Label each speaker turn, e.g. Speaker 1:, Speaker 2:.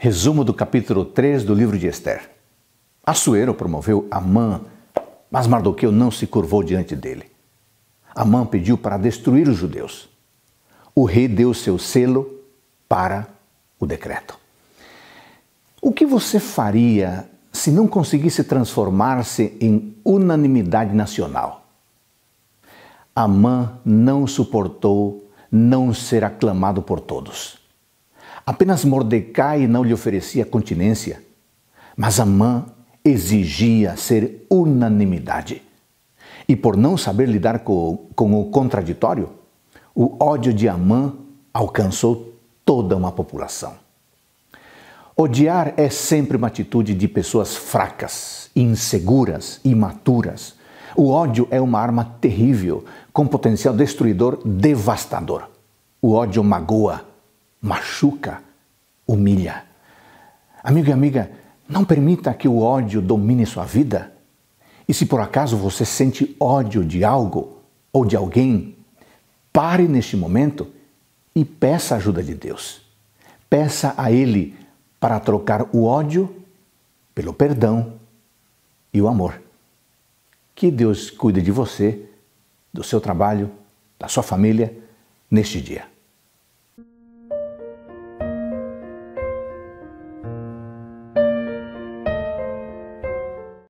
Speaker 1: Resumo do capítulo 3 do livro de Esther. Assuero promoveu Amã, mas Mardoqueu não se curvou diante dele. Amã pediu para destruir os judeus. O rei deu seu selo para o decreto. O que você faria se não conseguisse transformar-se em unanimidade nacional? Amã não suportou não ser aclamado por todos. Apenas Mordecai não lhe oferecia continência, mas Amã exigia ser unanimidade. E por não saber lidar com, com o contraditório, o ódio de Amã alcançou toda uma população. Odiar é sempre uma atitude de pessoas fracas, inseguras, imaturas. O ódio é uma arma terrível, com potencial destruidor devastador. O ódio magoa, machuca, humilha. Amigo e amiga, não permita que o ódio domine sua vida. E se por acaso você sente ódio de algo ou de alguém, pare neste momento e peça a ajuda de Deus. Peça a Ele para trocar o ódio pelo perdão e o amor. Que Deus cuide de você, do seu trabalho, da sua família neste dia.